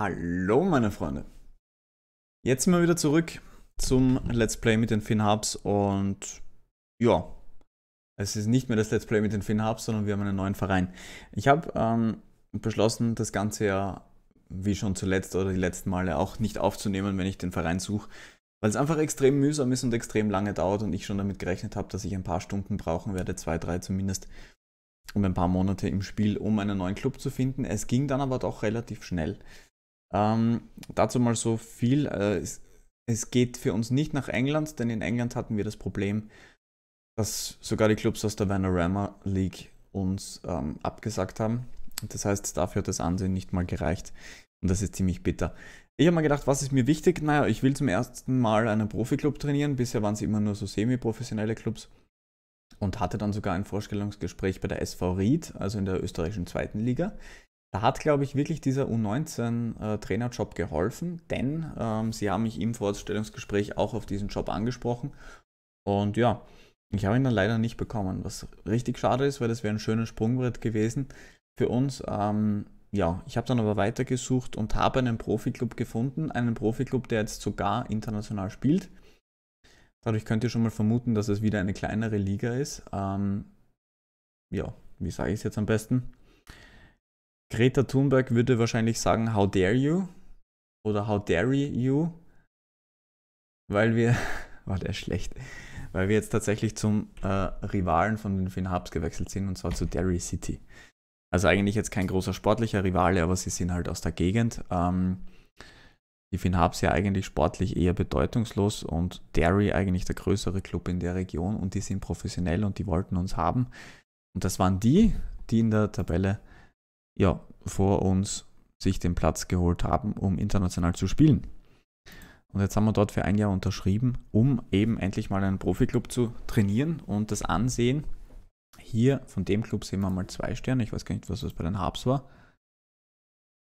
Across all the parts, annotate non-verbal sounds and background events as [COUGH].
Hallo meine Freunde. Jetzt sind wir wieder zurück zum Let's Play mit den FinHubs und ja, es ist nicht mehr das Let's Play mit den FinHubs, sondern wir haben einen neuen Verein. Ich habe ähm, beschlossen, das Ganze ja wie schon zuletzt oder die letzten Male auch nicht aufzunehmen, wenn ich den Verein suche, weil es einfach extrem mühsam ist und extrem lange dauert und ich schon damit gerechnet habe, dass ich ein paar Stunden brauchen werde, zwei, drei zumindest, um ein paar Monate im Spiel, um einen neuen Club zu finden. Es ging dann aber doch relativ schnell. Ähm, dazu mal so viel. Äh, es, geht für uns nicht nach England, denn in England hatten wir das Problem, dass sogar die Clubs aus der Vanarama League uns ähm, abgesagt haben. Das heißt, dafür hat das Ansehen nicht mal gereicht. Und das ist ziemlich bitter. Ich habe mal gedacht, was ist mir wichtig? Naja, ich will zum ersten Mal einen Profi-Club trainieren. Bisher waren es immer nur so semi-professionelle Clubs. Und hatte dann sogar ein Vorstellungsgespräch bei der SV Ried, also in der österreichischen zweiten Liga. Da hat, glaube ich, wirklich dieser U19-Trainerjob äh, geholfen, denn ähm, sie haben mich im Vorstellungsgespräch auch auf diesen Job angesprochen. Und ja, ich habe ihn dann leider nicht bekommen, was richtig schade ist, weil das wäre ein schönes Sprungbrett gewesen für uns. Ähm, ja, ich habe dann aber weitergesucht und habe einen Profiklub gefunden, einen Profiklub, der jetzt sogar international spielt. Dadurch könnt ihr schon mal vermuten, dass es wieder eine kleinere Liga ist. Ähm, ja, wie sage ich es jetzt am besten? Greta Thunberg würde wahrscheinlich sagen, how dare you? Oder how dare you? Weil wir, [LAUGHS] war der schlecht, weil wir jetzt tatsächlich zum äh, Rivalen von den Finn Hubs gewechselt sind und zwar zu Derry City. Also eigentlich jetzt kein großer sportlicher Rivale, aber sie sind halt aus der Gegend. Ähm, die Finn Hubs ja eigentlich sportlich eher bedeutungslos und Derry eigentlich der größere Club in der Region und die sind professionell und die wollten uns haben. Und das waren die, die in der Tabelle ja, vor uns sich den Platz geholt haben, um international zu spielen. Und jetzt haben wir dort für ein Jahr unterschrieben, um eben endlich mal einen Profiklub zu trainieren und das Ansehen. Hier von dem Club sehen wir mal zwei Sterne. Ich weiß gar nicht, was das bei den Habs war.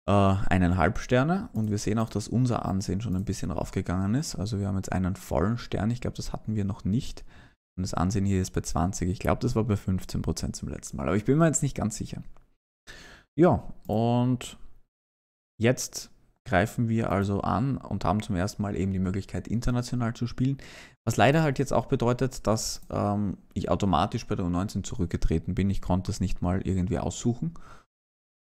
Äh, eineinhalb Sterne. Und wir sehen auch, dass unser Ansehen schon ein bisschen raufgegangen ist. Also wir haben jetzt einen vollen Stern. Ich glaube, das hatten wir noch nicht. Und das Ansehen hier ist bei 20. Ich glaube, das war bei 15% Prozent zum letzten Mal. Aber ich bin mir jetzt nicht ganz sicher. Ja, und jetzt greifen wir also an und haben zum ersten Mal eben die Möglichkeit, international zu spielen. Was leider halt jetzt auch bedeutet, dass ähm, ich automatisch bei der U19 zurückgetreten bin. Ich konnte es nicht mal irgendwie aussuchen.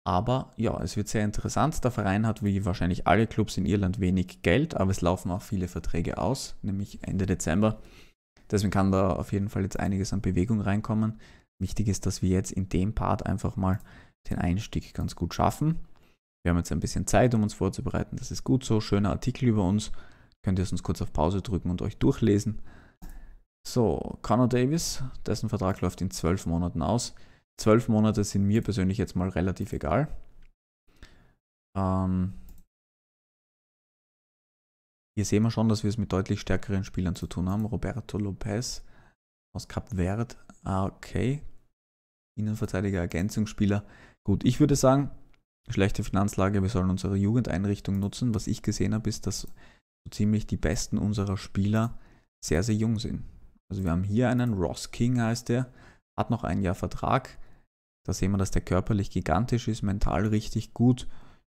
Aber ja, es wird sehr interessant. Der Verein hat wie wahrscheinlich alle Clubs in Irland wenig Geld, aber es laufen auch viele Verträge aus, nämlich Ende Dezember. Deswegen kann da auf jeden Fall jetzt einiges an Bewegung reinkommen. Wichtig ist, dass wir jetzt in dem Part einfach mal den Einstieg ganz gut schaffen. Wir haben jetzt ein bisschen Zeit, um uns vorzubereiten. Das ist gut so. Schöner Artikel über uns. Könnt ihr es uns kurz auf Pause drücken und euch durchlesen. So, Connor Davis, dessen Vertrag läuft in zwölf Monaten aus. Zwölf Monate sind mir persönlich jetzt mal relativ egal. Ähm, hier sehen wir schon, dass wir es mit deutlich stärkeren Spielern zu tun haben. Roberto Lopez aus Cap Verde. Ah, okay. Innenverteidiger, Ergänzungsspieler. Gut, ich würde sagen, schlechte Finanzlage, wir sollen unsere Jugendeinrichtung nutzen. Was ich gesehen habe, ist, dass so ziemlich die besten unserer Spieler sehr, sehr jung sind. Also wir haben hier einen Ross King heißt der, hat noch ein Jahr Vertrag. Da sehen wir, dass der körperlich gigantisch ist, mental richtig gut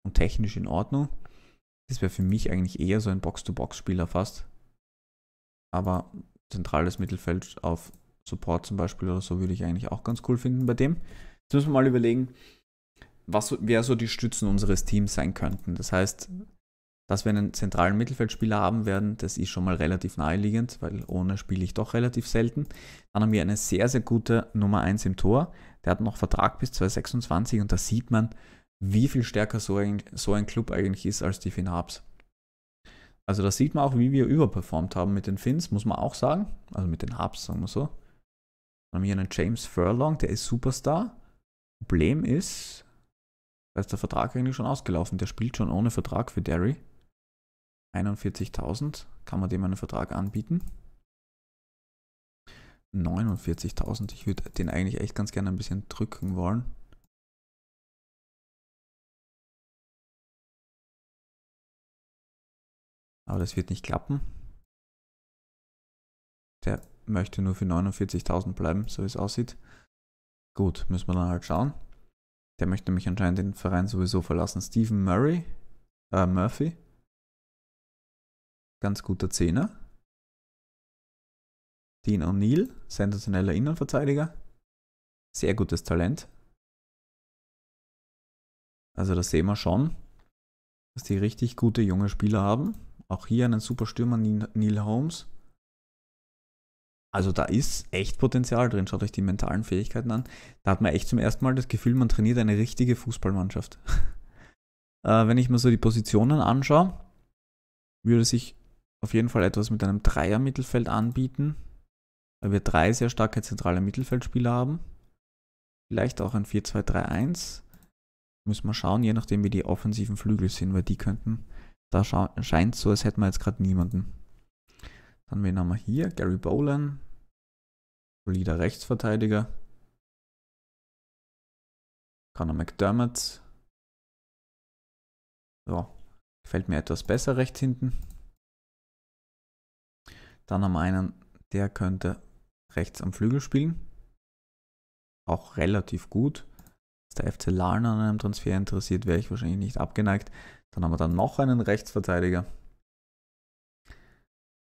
und technisch in Ordnung. Das wäre für mich eigentlich eher so ein Box-to-Box-Spieler fast. Aber zentrales Mittelfeld auf Support zum Beispiel oder so würde ich eigentlich auch ganz cool finden bei dem. Jetzt müssen wir mal überlegen, was, wer so die Stützen unseres Teams sein könnten. Das heißt, dass wir einen zentralen Mittelfeldspieler haben werden, das ist schon mal relativ naheliegend, weil ohne spiele ich doch relativ selten. Dann haben wir eine sehr, sehr gute Nummer 1 im Tor. Der hat noch Vertrag bis 2026 und da sieht man, wie viel stärker so ein, so ein Club eigentlich ist als die Finn Hubs. Also da sieht man auch, wie wir überperformt haben mit den Finns, muss man auch sagen. Also mit den Hubs, sagen wir so. Dann haben wir hier einen James Furlong, der ist Superstar. Problem ist, da ist der Vertrag eigentlich schon ausgelaufen. Der spielt schon ohne Vertrag für Derry. 41.000. Kann man dem einen Vertrag anbieten? 49.000. Ich würde den eigentlich echt ganz gerne ein bisschen drücken wollen. Aber das wird nicht klappen. Der möchte nur für 49.000 bleiben, so wie es aussieht. Gut, müssen wir dann halt schauen. Der möchte mich anscheinend den Verein sowieso verlassen. Stephen Murray, äh, Murphy. Ganz guter Zehner. Dean O'Neill, sensationeller Innenverteidiger. Sehr gutes Talent. Also das sehen wir schon, dass die richtig gute junge Spieler haben. Auch hier einen super Stürmer Neil Holmes. Also da ist echt Potenzial drin. Schaut euch die mentalen Fähigkeiten an. Da hat man echt zum ersten Mal das Gefühl, man trainiert eine richtige Fußballmannschaft. [LAUGHS] äh, wenn ich mir so die Positionen anschaue, würde sich auf jeden Fall etwas mit einem Dreier-Mittelfeld anbieten, weil wir drei sehr starke zentrale Mittelfeldspieler haben. Vielleicht auch ein 4-2-3-1. Müssen wir schauen, je nachdem wie die offensiven Flügel sind, weil die könnten, da scheint so, als hätten wir jetzt gerade niemanden. Dann wen haben wir hier? Gary Bolan, Solider Rechtsverteidiger. Conor McDermott. So, gefällt mir etwas besser rechts hinten. Dann haben wir einen, der könnte rechts am Flügel spielen. Auch relativ gut. Ist der FC Larner an einem Transfer interessiert, wäre ich wahrscheinlich nicht abgeneigt. Dann haben wir dann noch einen Rechtsverteidiger.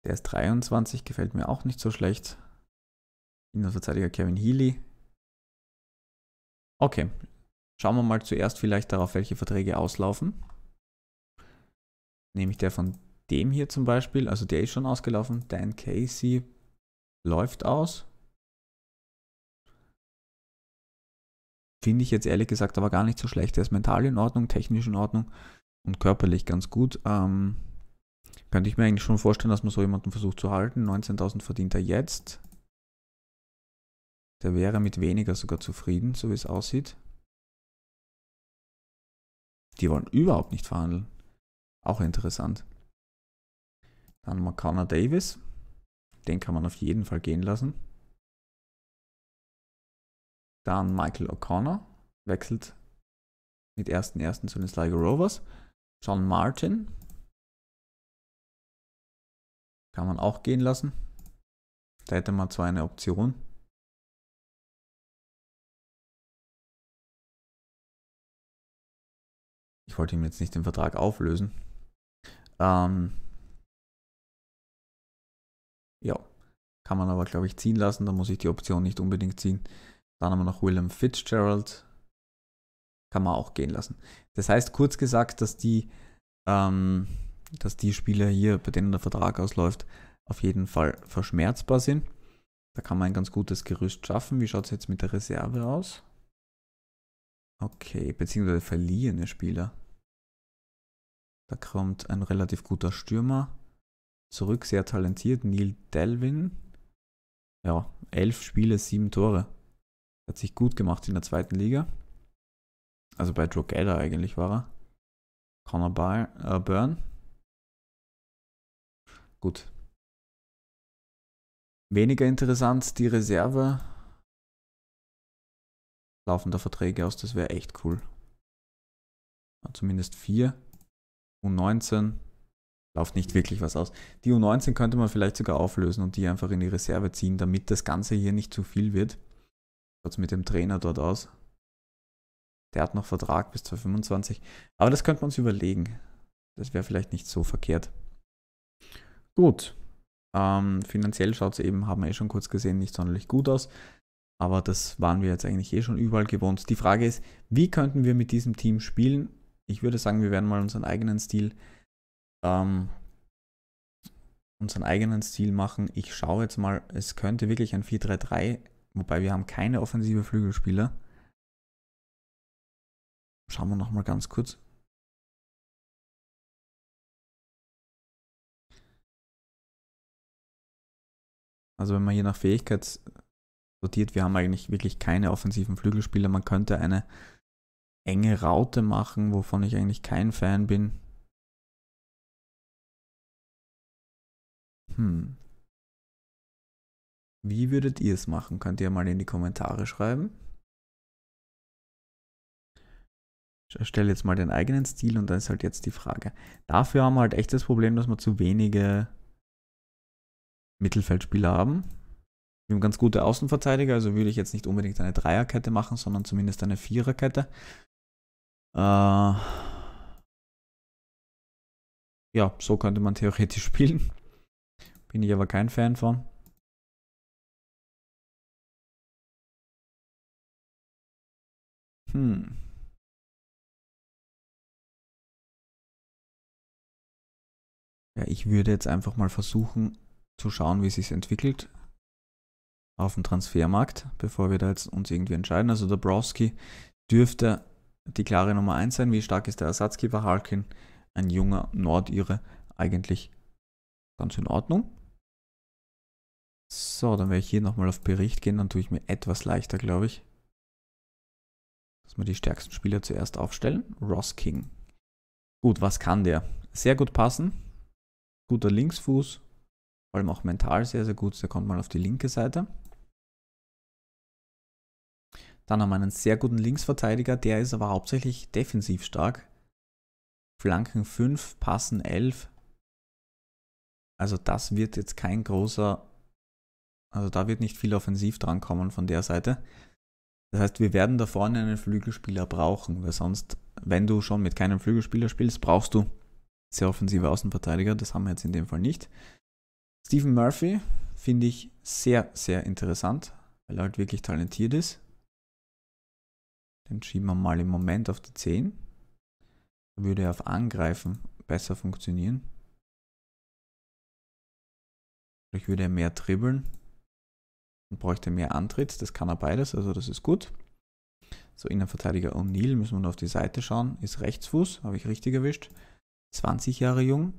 Der ist 23, gefällt mir auch nicht so schlecht. Innenverteidiger Kevin Healy. Okay, schauen wir mal zuerst vielleicht darauf, welche Verträge auslaufen. Nämlich der von dem hier zum Beispiel, also der ist schon ausgelaufen. Dan Casey läuft aus. Finde ich jetzt ehrlich gesagt aber gar nicht so schlecht. Er ist mental in Ordnung, technisch in Ordnung und körperlich ganz gut. Ähm, könnte ich mir eigentlich schon vorstellen, dass man so jemanden versucht zu halten. 19.000 verdient er jetzt. Der wäre mit weniger sogar zufrieden, so wie es aussieht. Die wollen überhaupt nicht verhandeln. Auch interessant. Dann haben Davis. Den kann man auf jeden Fall gehen lassen. Dann Michael O'Connor wechselt mit 1.1. zu den Sligo Rovers. John Martin kann man auch gehen lassen. Da hätte man zwar eine Option, Ich wollte ihm jetzt nicht den Vertrag auflösen. Ähm, ja, kann man aber, glaube ich, ziehen lassen. Da muss ich die Option nicht unbedingt ziehen. Dann haben wir noch William Fitzgerald. Kann man auch gehen lassen. Das heißt, kurz gesagt, dass die, ähm, dass die Spieler hier, bei denen der Vertrag ausläuft, auf jeden Fall verschmerzbar sind. Da kann man ein ganz gutes Gerüst schaffen. Wie schaut es jetzt mit der Reserve aus? Okay, beziehungsweise verliehene Spieler. Da kommt ein relativ guter Stürmer. Zurück sehr talentiert, Neil Delvin. Ja, elf Spiele, sieben Tore. Hat sich gut gemacht in der zweiten Liga. Also bei Drogheda eigentlich war er. Connor Bar äh Byrne. Gut. Weniger interessant die Reserve. Laufender Verträge aus, das wäre echt cool. Zumindest vier. U19 läuft nicht wirklich was aus. Die U19 könnte man vielleicht sogar auflösen und die einfach in die Reserve ziehen, damit das Ganze hier nicht zu viel wird. Schaut mit dem Trainer dort aus. Der hat noch Vertrag bis 2025. Aber das könnte man uns überlegen. Das wäre vielleicht nicht so verkehrt. Gut. Ähm, finanziell schaut es eben, haben wir eh schon kurz gesehen, nicht sonderlich gut aus. Aber das waren wir jetzt eigentlich eh schon überall gewohnt. Die Frage ist, wie könnten wir mit diesem Team spielen ich würde sagen, wir werden mal unseren eigenen Stil, ähm, unseren eigenen Stil machen. Ich schaue jetzt mal, es könnte wirklich ein 4-3-3, wobei wir haben keine offensive Flügelspieler. Schauen wir nochmal ganz kurz. Also wenn man hier nach Fähigkeit sortiert, wir haben eigentlich wirklich keine offensiven Flügelspieler. Man könnte eine enge Raute machen, wovon ich eigentlich kein Fan bin. Hm. Wie würdet ihr es machen? Könnt ihr mal in die Kommentare schreiben. Ich erstelle jetzt mal den eigenen Stil und dann ist halt jetzt die Frage. Dafür haben wir halt echt das Problem, dass wir zu wenige Mittelfeldspieler haben. Wir haben ganz gute Außenverteidiger, also würde ich jetzt nicht unbedingt eine Dreierkette machen, sondern zumindest eine Viererkette. Äh, ja, so könnte man theoretisch [LAUGHS] spielen. Bin ich aber kein Fan von. Hm. Ja, ich würde jetzt einfach mal versuchen zu schauen, wie sich entwickelt auf dem Transfermarkt, bevor wir da jetzt uns irgendwie entscheiden. Also Dabrowski dürfte die klare Nummer 1 sein. Wie stark ist der Ersatzkeeper Harkin? Ein junger Nordire. Eigentlich ganz in Ordnung. So, dann werde ich hier nochmal auf Bericht gehen. Dann tue ich mir etwas leichter, glaube ich. Dass wir die stärksten Spieler zuerst aufstellen. Ross King. Gut, was kann der? Sehr gut passen. Guter Linksfuß. Vor allem auch mental sehr, sehr gut. Der kommt mal auf die linke Seite. Dann haben wir einen sehr guten Linksverteidiger, der ist aber hauptsächlich defensiv stark. Flanken 5, Passen 11. Also das wird jetzt kein großer, also da wird nicht viel offensiv drankommen von der Seite. Das heißt, wir werden da vorne einen Flügelspieler brauchen, weil sonst, wenn du schon mit keinem Flügelspieler spielst, brauchst du sehr offensive Außenverteidiger. Das haben wir jetzt in dem Fall nicht. Stephen Murphy finde ich sehr, sehr interessant, weil er halt wirklich talentiert ist. Den schieben wir mal im Moment auf die 10. Würde er auf Angreifen besser funktionieren. Vielleicht würde er mehr dribbeln und bräuchte mehr Antritt. Das kann er beides, also das ist gut. So, Innenverteidiger O'Neill müssen wir nur auf die Seite schauen. Ist Rechtsfuß, habe ich richtig erwischt. 20 Jahre jung.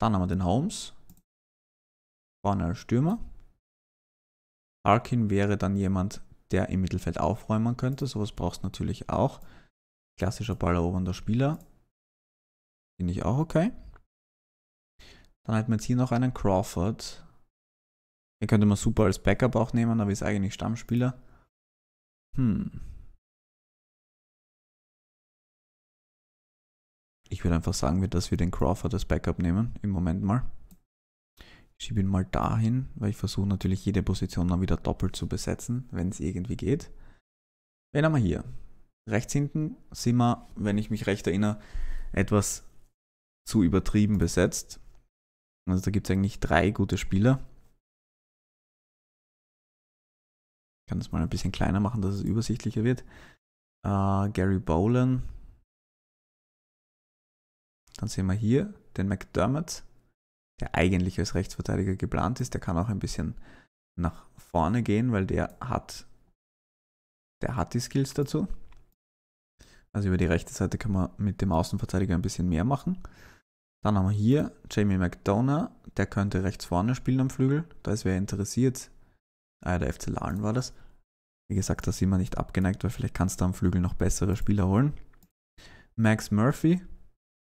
Dann haben wir den Holmes. Vorne als Stürmer. Harkin wäre dann jemand, der im Mittelfeld aufräumen könnte. Sowas brauchst du natürlich auch. Klassischer ballerobernder Spieler. Finde ich auch okay. Dann hätten wir jetzt hier noch einen Crawford. Den könnte man super als Backup auch nehmen, aber ist eigentlich Stammspieler. Hm. Ich würde einfach sagen, dass wir den Crawford als Backup nehmen, im Moment mal schiebe ihn mal dahin, weil ich versuche natürlich jede Position dann wieder doppelt zu besetzen, wenn es irgendwie geht. Wen haben wir hier? Rechts hinten sind wir, wenn ich mich recht erinnere, etwas zu übertrieben besetzt. Also da gibt es eigentlich drei gute Spieler. Ich kann das mal ein bisschen kleiner machen, dass es übersichtlicher wird. Uh, Gary Bolan. Dann sehen wir hier den McDermott der eigentlich als Rechtsverteidiger geplant ist. Der kann auch ein bisschen nach vorne gehen, weil der hat, der hat die Skills dazu. Also über die rechte Seite kann man mit dem Außenverteidiger ein bisschen mehr machen. Dann haben wir hier Jamie McDonough, der könnte rechts vorne spielen am Flügel. Da ist wer interessiert. Ah, ja, der FC Lahn war das. Wie gesagt, da sind wir nicht abgeneigt, weil vielleicht kannst du am Flügel noch bessere Spieler holen. Max Murphy,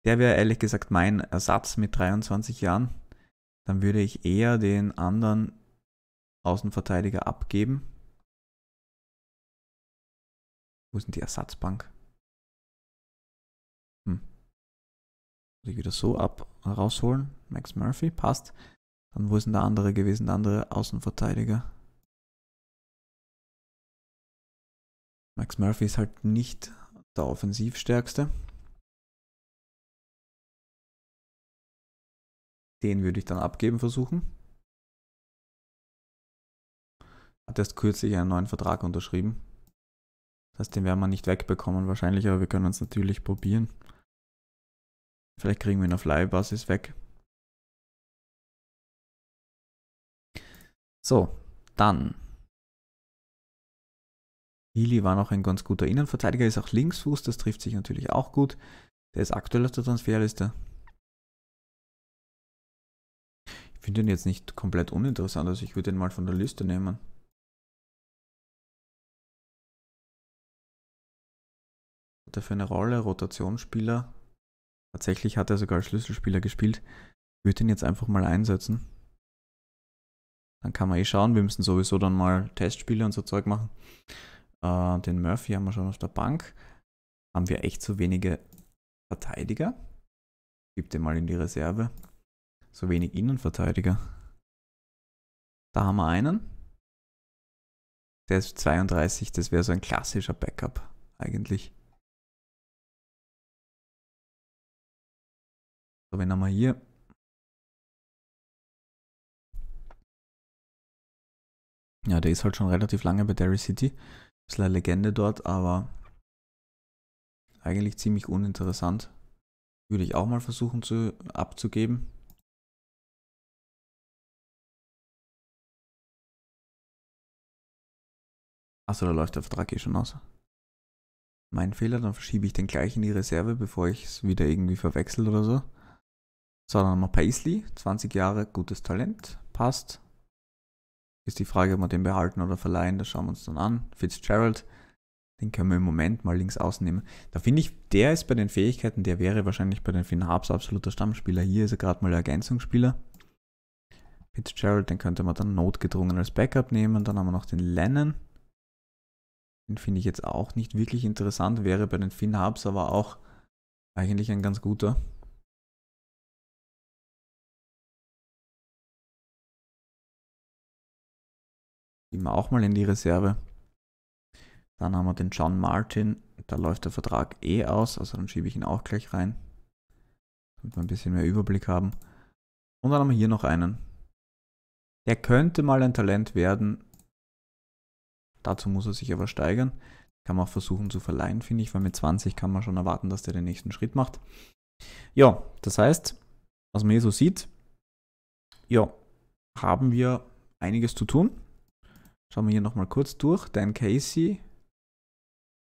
der wäre ehrlich gesagt mein Ersatz mit 23 Jahren. Dann würde ich eher den anderen Außenverteidiger abgeben. Wo ist denn die Ersatzbank? Hm. Muss ich wieder so ab rausholen? Max Murphy, passt. Dann wo ist denn der andere gewesen, der andere Außenverteidiger? Max Murphy ist halt nicht der offensivstärkste. Den würde ich dann abgeben versuchen. Hat erst kürzlich einen neuen Vertrag unterschrieben. Das heißt, den werden wir nicht wegbekommen wahrscheinlich, aber wir können es natürlich probieren. Vielleicht kriegen wir ihn auf Leihbasis weg. So, dann. Healy war noch ein ganz guter Innenverteidiger, ist auch Linksfuß, das trifft sich natürlich auch gut. Der ist aktuell auf der Transferliste. finde den jetzt nicht komplett uninteressant, also ich würde den mal von der Liste nehmen. Hat er für eine Rolle, Rotationsspieler. Tatsächlich hat er sogar als Schlüsselspieler gespielt. Ich würde ihn jetzt einfach mal einsetzen. Dann kann man eh schauen, wir müssen sowieso dann mal Testspiele und so Zeug machen. Äh, den Murphy haben wir schon auf der Bank. Haben wir echt zu wenige Verteidiger? Gib den mal in die Reserve. So wenig Innenverteidiger. Da haben wir einen. Der ist 32, das wäre so ein klassischer Backup eigentlich. So, wenn er mal hier Ja, der ist halt schon relativ lange bei Derry City. Bisschen eine Legende dort, aber eigentlich ziemlich uninteressant. Würde ich auch mal versuchen zu, abzugeben. Achso, da läuft der Vertrag eh schon aus. Mein Fehler, dann verschiebe ich den gleich in die Reserve, bevor ich es wieder irgendwie verwechsel oder so. So, dann haben wir Paisley, 20 Jahre, gutes Talent, passt. Ist die Frage, ob wir den behalten oder verleihen, das schauen wir uns dann an. Fitzgerald, den können wir im Moment mal links außen nehmen. Da finde ich, der ist bei den Fähigkeiten, der wäre wahrscheinlich bei den Finn Harps absoluter Stammspieler. Hier ist er gerade mal der Ergänzungsspieler. Fitzgerald, den könnte man dann notgedrungen als Backup nehmen. Dann haben wir noch den Lennon. Den finde ich jetzt auch nicht wirklich interessant, wäre bei den Finn Hubs aber auch eigentlich ein ganz guter. Immer auch mal in die Reserve. Dann haben wir den John Martin. Da läuft der Vertrag eh aus, also dann schiebe ich ihn auch gleich rein. Damit wir ein bisschen mehr Überblick haben. Und dann haben wir hier noch einen. Der könnte mal ein Talent werden, Dazu muss er sich aber steigern. Kann man auch versuchen zu verleihen, finde ich, weil mit 20 kann man schon erwarten, dass der den nächsten Schritt macht. Ja, das heißt, was man hier so sieht, ja, haben wir einiges zu tun. Schauen wir hier nochmal kurz durch. Dan Casey,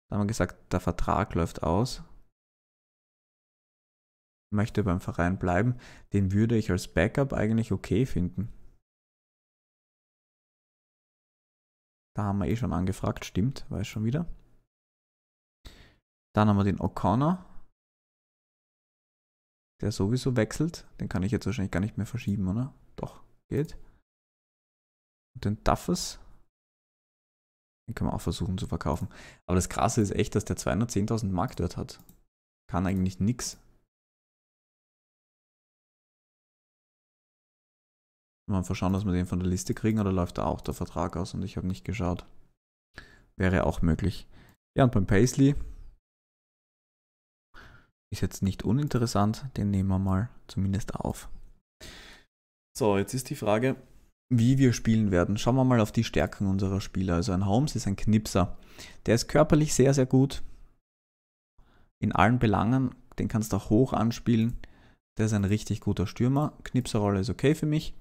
da haben wir gesagt, der Vertrag läuft aus. Möchte beim Verein bleiben. Den würde ich als Backup eigentlich okay finden. Da haben wir eh schon angefragt, stimmt, weiß schon wieder. Dann haben wir den O'Connor, der sowieso wechselt. Den kann ich jetzt wahrscheinlich gar nicht mehr verschieben, oder? Doch, geht. Und den Duffes, den können wir auch versuchen zu verkaufen. Aber das Krasse ist echt, dass der 210.000 Marktwert hat. Kann eigentlich nichts. Mal verschauen, dass wir den von der Liste kriegen oder läuft da auch der Vertrag aus und ich habe nicht geschaut. Wäre auch möglich. Ja, und beim Paisley ist jetzt nicht uninteressant, den nehmen wir mal zumindest auf. So, jetzt ist die Frage, wie wir spielen werden. Schauen wir mal auf die Stärken unserer Spieler. Also ein Holmes ist ein Knipser. Der ist körperlich sehr, sehr gut. In allen Belangen. Den kannst du auch hoch anspielen. Der ist ein richtig guter Stürmer. Knipserrolle ist okay für mich.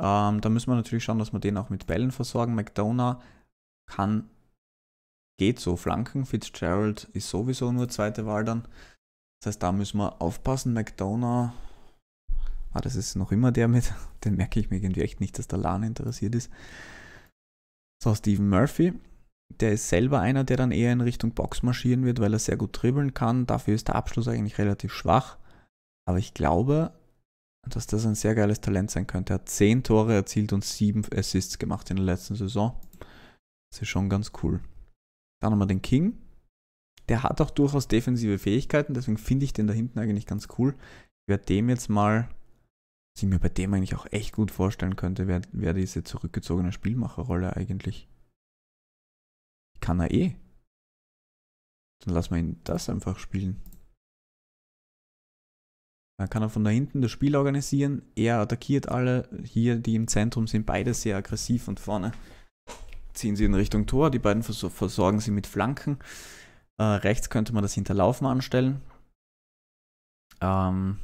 Ähm, da müssen wir natürlich schauen, dass wir den auch mit Bällen versorgen. McDonough kann, geht so flanken. Fitzgerald ist sowieso nur zweite Wahl dann. Das heißt, da müssen wir aufpassen. McDonough, ah, das ist noch immer der mit, [LAUGHS] den merke ich mir irgendwie echt nicht, dass der Lahn interessiert ist. So, Stephen Murphy, der ist selber einer, der dann eher in Richtung Box marschieren wird, weil er sehr gut dribbeln kann. Dafür ist der Abschluss eigentlich relativ schwach. Aber ich glaube, dass das ein sehr geiles Talent sein könnte. Er hat 10 Tore erzielt und 7 Assists gemacht in der letzten Saison. Das ist schon ganz cool. Dann haben wir den King. Der hat auch durchaus defensive Fähigkeiten, deswegen finde ich den da hinten eigentlich ganz cool. Ich werde dem jetzt mal, was ich mir bei dem eigentlich auch echt gut vorstellen könnte, wäre wär diese zurückgezogene Spielmacherrolle eigentlich. Kann er eh. Dann lassen wir ihn das einfach spielen. Dann kann er von da hinten das Spiel organisieren. Er attackiert alle. Hier, die im Zentrum sind beide sehr aggressiv und vorne ziehen sie in Richtung Tor. Die beiden vers versorgen sie mit Flanken. Äh, rechts könnte man das Hinterlaufen anstellen. Ähm,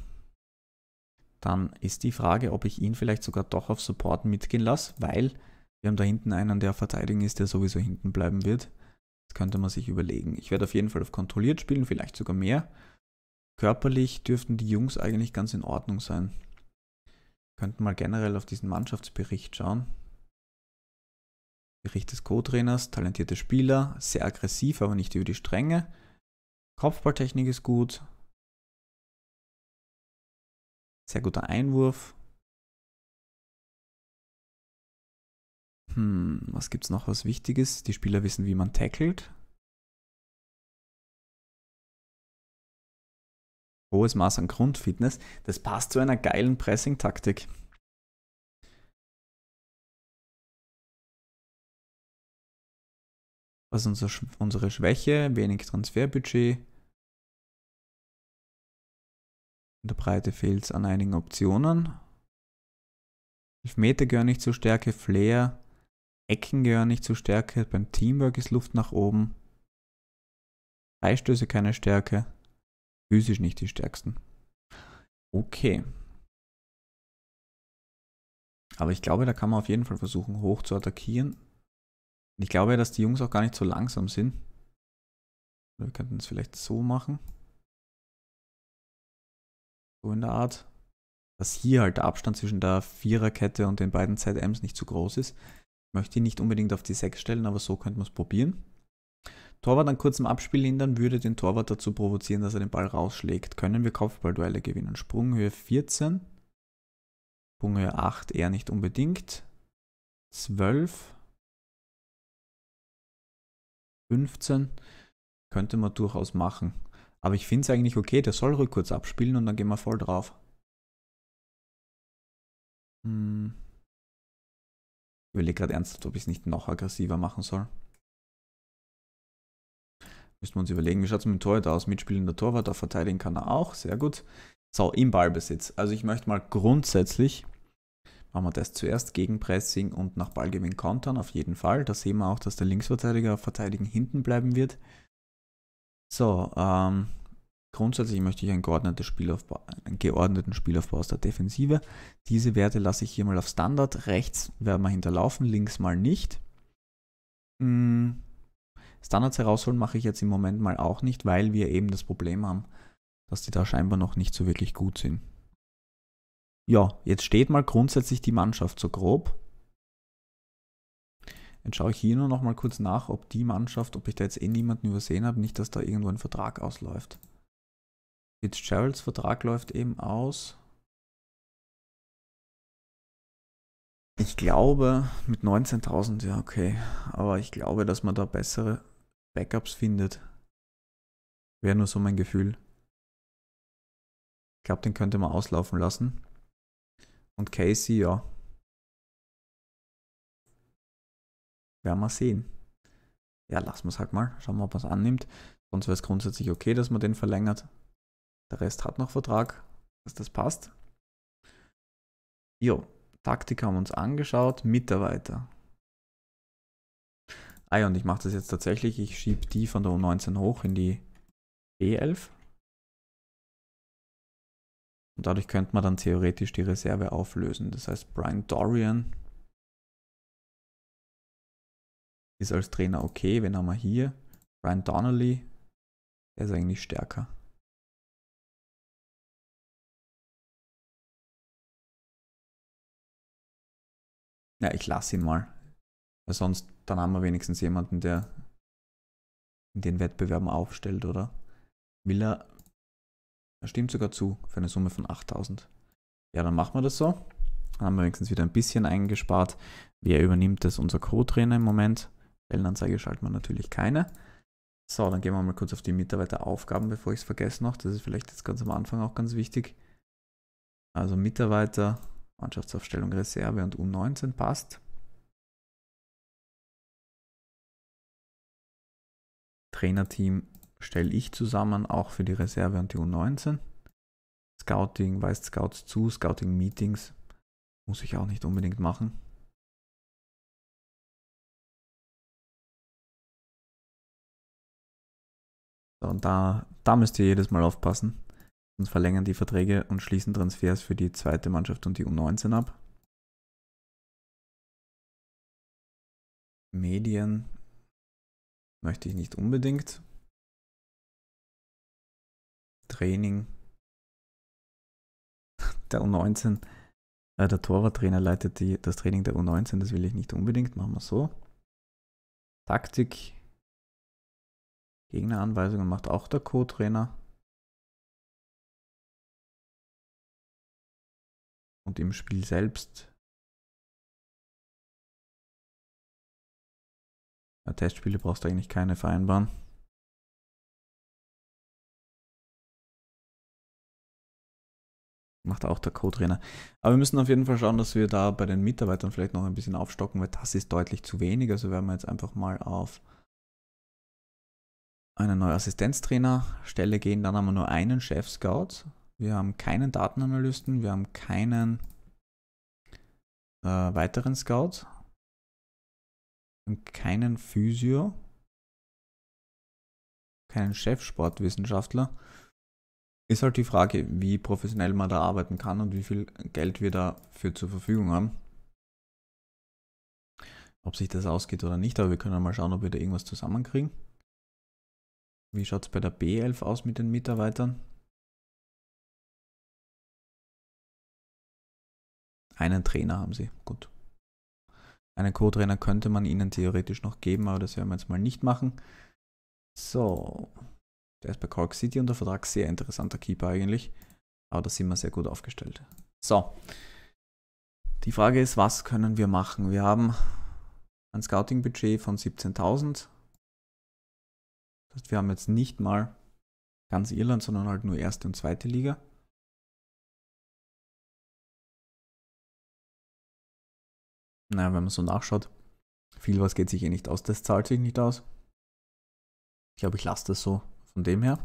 dann ist die Frage, ob ich ihn vielleicht sogar doch auf Support mitgehen lasse, weil wir haben da hinten einen, der verteidigen ist, der sowieso hinten bleiben wird. Das könnte man sich überlegen. Ich werde auf jeden Fall auf kontrolliert spielen, vielleicht sogar mehr. Körperlich dürften die Jungs eigentlich ganz in Ordnung sein. Könnten mal generell auf diesen Mannschaftsbericht schauen. Bericht des Co-Trainers, talentierte Spieler, sehr aggressiv, aber nicht über die Stränge. Kopfballtechnik ist gut. Sehr guter Einwurf. Hm, was gibt es noch was wichtig ist? Die Spieler wissen, wie man tackelt. hohes Maß an Grundfitness, das passt zu einer geilen Pressing-Taktik. Was ist unser, unsere Schwäche? Wenig Transferbudget. In der Breite fehlt es an einigen Optionen. Elfmeter gehören nicht zur Stärke, Flair, Ecken gehören nicht zur Stärke, beim Teamwork ist Luft nach oben. Freistöße keine Stärke. Physisch nicht die stärksten. Okay. Aber ich glaube, da kann man auf jeden Fall versuchen, hoch zu attackieren. Ich glaube, dass die Jungs auch gar nicht so langsam sind. Wir könnten es vielleicht so machen. So in der Art. Dass hier halt der Abstand zwischen der Viererkette und den beiden ZMs nicht zu groß ist. Ich möchte ihn nicht unbedingt auf die 6 stellen, aber so könnte man es probieren. Torwart an kurzem Abspiel hindern würde den Torwart dazu provozieren, dass er den Ball rausschlägt. Können wir Kopfballduelle gewinnen? Sprunghöhe 14, Sprunghöhe 8 eher nicht unbedingt, 12, 15 könnte man durchaus machen. Aber ich finde es eigentlich okay, der soll rückwärts abspielen und dann gehen wir voll drauf. Hm. Ich überlege gerade ernsthaft, ob ich es nicht noch aggressiver machen soll. Müssen wir uns überlegen, wie schaut es mit dem Torhüter aus? Mitspielender Torwart, da verteidigen kann er auch, sehr gut. So, im Ballbesitz. Also ich möchte mal grundsätzlich, machen wir das zuerst, Gegenpressing und nach Ballgewinn kontern, auf jeden Fall. Da sehen wir auch, dass der Linksverteidiger auf Verteidigen hinten bleiben wird. So, ähm, grundsätzlich möchte ich einen geordneten Spielaufbau, einen geordneten Spielaufbau aus der Defensive. Diese Werte lasse ich hier mal auf Standard. Rechts werden wir hinterlaufen, links mal nicht. Hm. Standards herausholen mache ich jetzt im Moment mal auch nicht, weil wir eben das Problem haben, dass die da scheinbar noch nicht so wirklich gut sind. Ja, jetzt steht mal grundsätzlich die Mannschaft so grob. Jetzt schaue ich hier nur noch mal kurz nach, ob die Mannschaft, ob ich da jetzt eh niemanden übersehen habe, nicht, dass da irgendwo ein Vertrag ausläuft. Fitzgeralds Vertrag läuft eben aus. Ich glaube, mit 19.000, ja okay, aber ich glaube, dass man da bessere Backups findet. Wäre nur so mein Gefühl. Ich glaube, den könnte man auslaufen lassen. Und Casey, ja. Werden wir sehen. Ja, lassen wir es halt mal. Schauen wir, ob er es annimmt. Sonst wäre es grundsätzlich okay, dass man den verlängert. Der Rest hat noch Vertrag, dass das passt. Jo, Taktik haben wir uns angeschaut. Mitarbeiter. Ah ja, und ich mache das jetzt tatsächlich. Ich schiebe die von der U19 hoch in die B11. E und dadurch könnte man dann theoretisch die Reserve auflösen. Das heißt, Brian Dorian ist als Trainer okay. Wen haben wir hier? Brian Donnelly, der ist eigentlich stärker. Ja, ich lasse ihn mal. Weil sonst, dann haben wir wenigstens jemanden, der in den Wettbewerben aufstellt, oder? Will er, er stimmt sogar zu für eine Summe von 8000. Ja, dann machen wir das so. Dann haben wir wenigstens wieder ein bisschen eingespart. Wer übernimmt das? Unser Co-Trainer im Moment. Stellenanzeige schalten wir natürlich keine. So, dann gehen wir mal kurz auf die Mitarbeiteraufgaben, bevor ich es vergesse noch. Das ist vielleicht jetzt ganz am Anfang auch ganz wichtig. Also Mitarbeiter, Mannschaftsaufstellung, Reserve und U19 passt. Trainerteam stelle ich zusammen, auch für die Reserve und die U19. Scouting weist Scouts zu, Scouting-Meetings muss ich auch nicht unbedingt machen. So, und da, da müsst ihr jedes Mal aufpassen. Sonst verlängern die Verträge und schließen Transfers für die zweite Mannschaft und die U19 ab. Medien Möchte ich nicht unbedingt. Training. [LAUGHS] Der U19. Äh, der Torwarttrainer leitet die, das Training der U19. Das will ich nicht unbedingt. Machen wir so. Taktik. Gegneranweisungen macht auch der Co-Trainer. Und im Spiel selbst Ja, Testspiele brauchst du eigentlich keine vereinbaren. Macht auch der Co-Trainer. Aber wir müssen auf jeden Fall schauen, dass wir da bei den Mitarbeitern vielleicht noch ein bisschen aufstocken, weil das ist deutlich zu wenig. Also werden wir jetzt einfach mal auf eine neue Assistenztrainerstelle gehen. Dann haben wir nur einen Chef-Scout. Wir haben keinen Datenanalysten. Wir haben keinen äh, weiteren Scout haben keinen Physio, keinen Chefsportwissenschaftler. Ist halt die Frage, wie professionell man da arbeiten kann und wie viel Geld wir dafür zur Verfügung haben. Ob sich das ausgeht oder nicht, aber wir können mal schauen, ob wir da irgendwas zusammenkriegen. Wie schaut es bei der B11 aus mit den Mitarbeitern? Einen Trainer haben sie, gut. Einen Co-Trainer könnte man ihnen theoretisch noch geben, aber das werden wir jetzt mal nicht machen. So, der ist bei Cork City unter Vertrag, sehr interessanter Keeper eigentlich, aber da sind wir sehr gut aufgestellt. So, die Frage ist, was können wir machen? Wir haben ein Scouting-Budget von 17.000. Das heißt, wir haben jetzt nicht mal ganz Irland, sondern halt nur erste und zweite Liga. Naja, wenn man so nachschaut, viel was geht sich eh nicht aus. Das zahlt sich nicht aus. Ich glaube, ich lasse das so von dem her.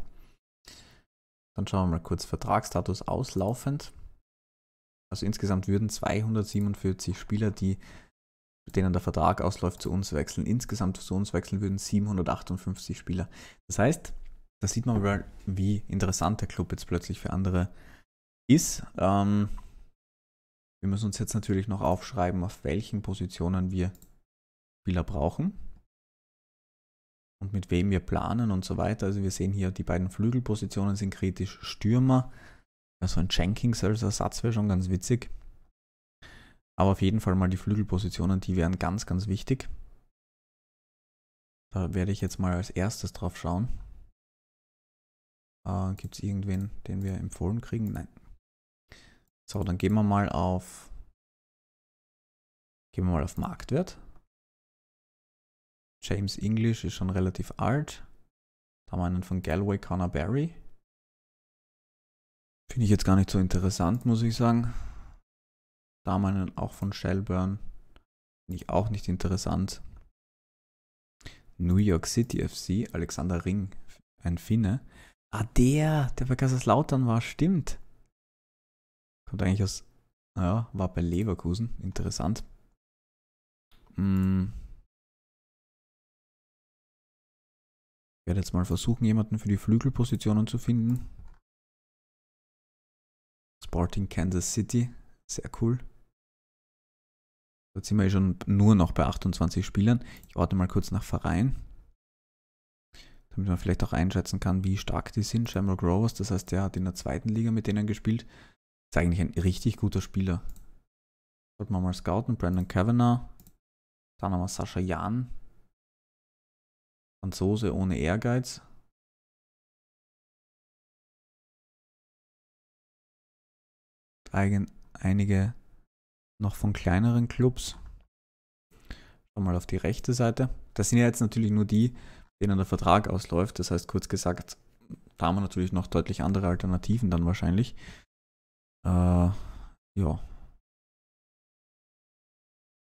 Dann schauen wir mal kurz Vertragsstatus auslaufend. Also insgesamt würden 247 Spieler, die mit denen der Vertrag ausläuft, zu uns wechseln. Insgesamt zu uns wechseln würden 758 Spieler. Das heißt, da sieht man mal, wie interessant der Club jetzt plötzlich für andere ist. Ähm, wir müssen uns jetzt natürlich noch aufschreiben, auf welchen Positionen wir Spieler brauchen und mit wem wir planen und so weiter. Also wir sehen hier, die beiden Flügelpositionen sind kritisch. Stürmer, also ein Jenkins als Ersatz wäre schon ganz witzig. Aber auf jeden Fall mal die Flügelpositionen, die wären ganz, ganz wichtig. Da werde ich jetzt mal als erstes drauf schauen. Äh, Gibt es irgendwen, den wir empfohlen kriegen? Nein. So, dann gehen wir mal auf, gehen wir mal auf Marktwert. James English ist schon relativ alt. Da haben wir einen von Galway Connor Barry. Finde ich jetzt gar nicht so interessant, muss ich sagen. Da haben wir einen auch von Shelburne. Finde ich auch nicht interessant. New York City FC, Alexander Ring, ein Finne. Ah, der, der bei Kaiserslautern war, stimmt. Kommt eigentlich aus, naja, war bei Leverkusen. Interessant. Hm. Ich werde jetzt mal versuchen, jemanden für die Flügelpositionen zu finden. Sporting Kansas City, sehr cool. Jetzt sind wir schon nur noch bei 28 Spielern. Ich orte mal kurz nach Verein, damit man vielleicht auch einschätzen kann, wie stark die sind. Shamrock Rovers, das heißt, der hat in der zweiten Liga mit denen gespielt. Ist eigentlich ein richtig guter Spieler. Sollten wir mal scouten. Brandon Kavanagh. Dann haben wir Sascha Jan. Franzose ohne Ehrgeiz. Eigen, einige noch von kleineren Clubs. Schauen wir mal auf die rechte Seite. Das sind ja jetzt natürlich nur die, denen der Vertrag ausläuft. Das heißt, kurz gesagt, da haben wir natürlich noch deutlich andere Alternativen dann wahrscheinlich. Äh, ja.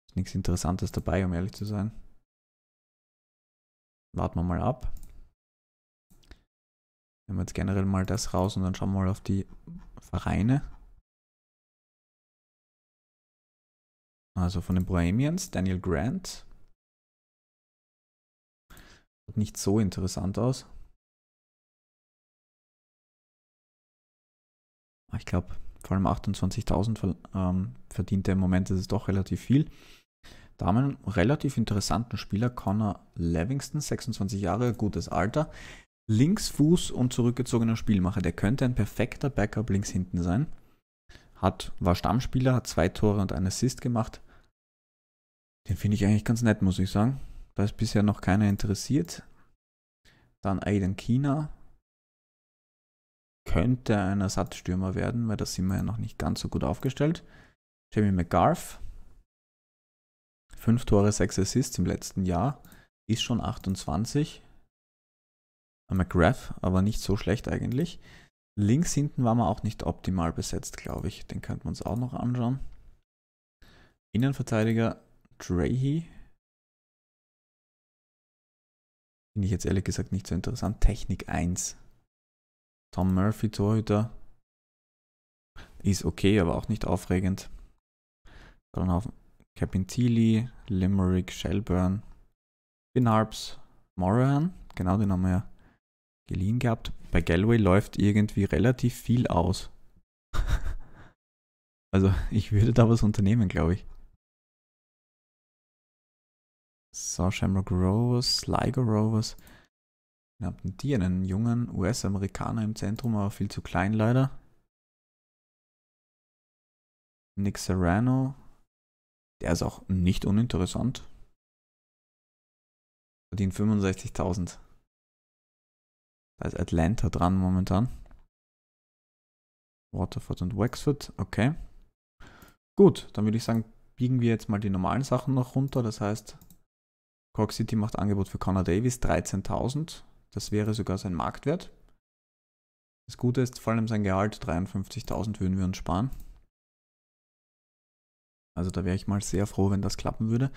Ist nichts Interessantes dabei, um ehrlich zu sein. Warten wir mal ab. Nehmen wir jetzt generell mal das raus und dann schauen wir mal auf die Vereine. Also von den Bohemians, Daniel Grant. Sieht nicht so interessant aus. Ah, ich glaube, vor allem 28.000 ähm, verdient er im Moment, das ist doch relativ viel. Da haben wir einen relativ interessanten Spieler, Connor Livingston, 26 Jahre, gutes Alter. Linksfuß und zurückgezogener Spielmacher. Der könnte ein perfekter Backup links hinten sein. Hat, war Stammspieler, hat zwei Tore und einen Assist gemacht. Den finde ich eigentlich ganz nett, muss ich sagen. Da ist bisher noch keiner interessiert. Dann Aiden Kina, könnte ein Ersatzstürmer werden, weil da sind wir ja noch nicht ganz so gut aufgestellt. Jamie McGarth, fünf Tore, sechs Assists im letzten Jahr, ist schon 28. McGrath, aber nicht so schlecht eigentlich. Links hinten war man auch nicht optimal besetzt, glaube ich. Den könnte man uns auch noch anschauen. Innenverteidiger Drahi. Finde ich jetzt ehrlich gesagt nicht so interessant. Technik 1. Tom Murphy Torhüter. Ist okay, aber auch nicht aufregend. Dann auf Captain Thiele, Limerick, Shelburne, Finn Moran, Genau, den haben wir ja geliehen gehabt. Bei Galway läuft irgendwie relativ viel aus. [LAUGHS] also ich würde da was unternehmen, glaube ich. So, Shamrock Rovers, Sligo Rovers. Wir haben die? Einen jungen US-Amerikaner im Zentrum, aber viel zu klein leider. Nick Serrano. Der ist auch nicht uninteressant. Verdient 65.000. Da ist Atlanta dran momentan. Waterford und Wexford, okay. Gut, dann würde ich sagen, biegen wir jetzt mal die normalen Sachen noch runter. Das heißt, Cork City macht Angebot für Connor Davis 13.000. Das wäre sogar sein Marktwert. Das Gute ist vor allem sein Gehalt, 53.000 würden wir uns sparen. Also da wäre ich mal sehr froh, wenn das klappen würde.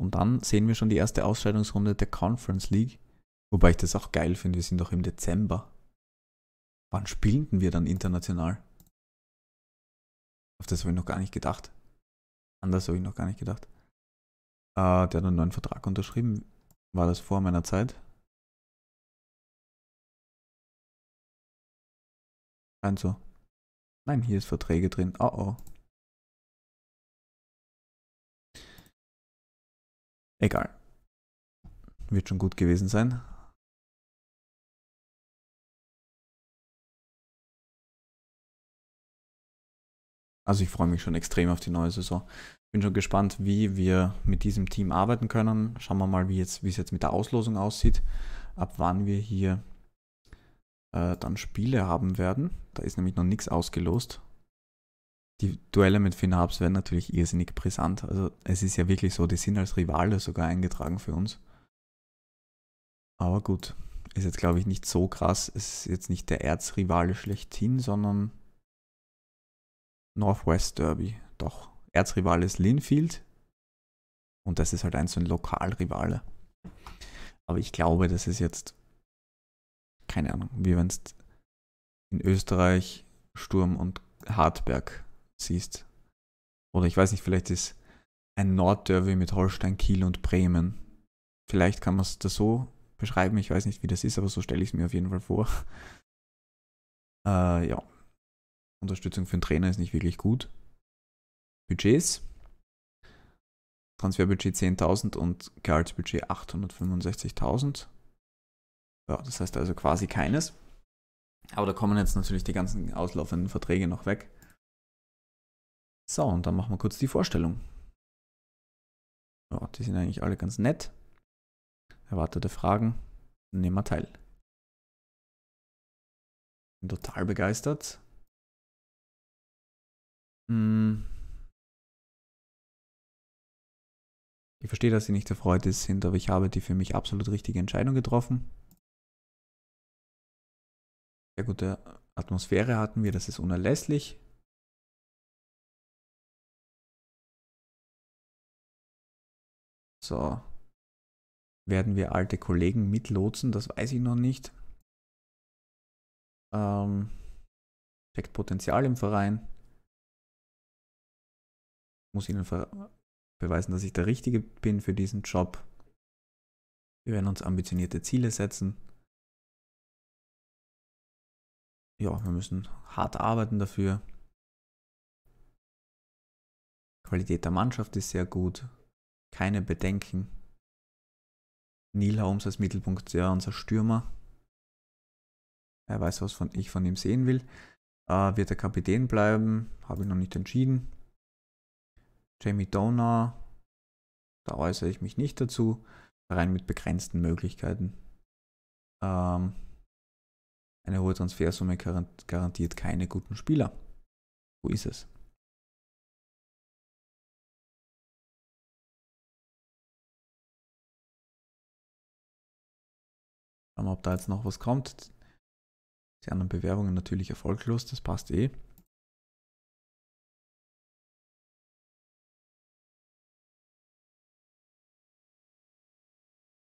Und dann sehen wir schon die erste Ausscheidungsrunde der Conference League. Wobei ich das auch geil finde, wir sind doch im Dezember. Wann spielen wir dann international? Auf das habe ich noch gar nicht gedacht. Anders habe ich noch gar nicht gedacht. Äh, der hat einen neuen Vertrag unterschrieben. War das vor meiner Zeit? Also. Nein, hier ist Verträge drin. Oh oh. Egal. Wird schon gut gewesen sein. Also ich freue mich schon extrem auf die neue Saison. Bin schon gespannt, wie wir mit diesem Team arbeiten können. Schauen wir mal, wie, jetzt, wie es jetzt mit der Auslosung aussieht, ab wann wir hier äh, dann Spiele haben werden. Da ist nämlich noch nichts ausgelost. Die Duelle mit Finn Harps werden natürlich irrsinnig brisant. Also es ist ja wirklich so, die sind als Rivale sogar eingetragen für uns. Aber gut, ist jetzt glaube ich nicht so krass. Es ist jetzt nicht der Erzrivale schlechthin, sondern Northwest Derby. Doch, Erzrivale ist Linfield. Und das ist halt ein so ein Lokalrivale. Aber ich glaube, das ist jetzt keine Ahnung, wie wenn es in Österreich Sturm und Hartberg siehst. Oder ich weiß nicht, vielleicht ist ein Nordderby mit Holstein, Kiel und Bremen. Vielleicht kann man es da so beschreiben, ich weiß nicht, wie das ist, aber so stelle ich es mir auf jeden Fall vor. [LAUGHS] Äh, ja. Unterstützung für den Trainer ist nicht wirklich gut. Budgets. Transferbudget 10.000 und Gehaltsbudget 865.000. Ja, das heißt also quasi keines. Aber da kommen jetzt natürlich die ganzen auslaufenden Verträge noch weg. So, und dann machen wir kurz die Vorstellung. Ja, die sind eigentlich alle ganz nett. Erwartete Fragen, nehmen wir teil. Bin total begeistert. Hm. Ich verstehe, dass sie nicht erfreut sind, aber ich habe die für mich absolut richtige Entscheidung getroffen sehr gute äh, Atmosphäre hatten wir, das ist unerlässlich. So. Werden wir alte Kollegen mitlotsen? Das weiß ich noch nicht. Ähm, steckt Potenzial im Verein. Muss ihnen beweisen, dass ich der Richtige bin für diesen Job. Wir werden uns ambitionierte Ziele setzen. ja, wir müssen hart arbeiten dafür. Qualität der Mannschaft ist sehr gut. Keine Bedenken. Neil Holmes als Mittelpunkt, ja, unser Stürmer. Er weiß, was von, ich von ihm sehen will. Äh, wird der Kapitän bleiben? Habe ich noch nicht entschieden. Jamie Donner, da äußere ich mich nicht dazu. Rein mit begrenzten Möglichkeiten. Ähm, eine hohe Transfersumme garantiert keine guten Spieler. Wo ist es? Schauen wir, ob da jetzt noch was kommt. Die anderen Bewerbungen natürlich erfolglos, das passt eh.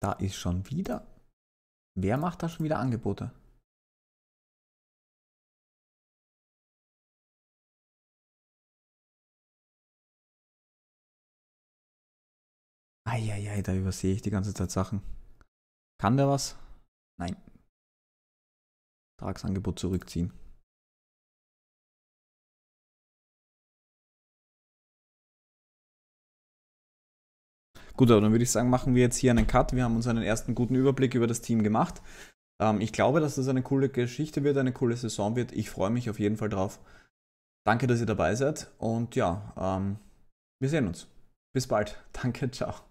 Da ist schon wieder. Wer macht da schon wieder Angebote? Eieiei, da übersehe ich die ganze Zeit Sachen. Kann der was? Nein. Tragsangebot zurückziehen. Gut, aber dann würde ich sagen, machen wir jetzt hier einen Cut. Wir haben uns einen ersten guten Überblick über das Team gemacht. Ähm, ich glaube, dass das eine coole Geschichte wird, eine coole Saison wird. Ich freue mich auf jeden Fall drauf. Danke, dass ihr dabei seid und ja, ähm, wir sehen uns. Bis bald. [LAUGHS] Danke, ciao.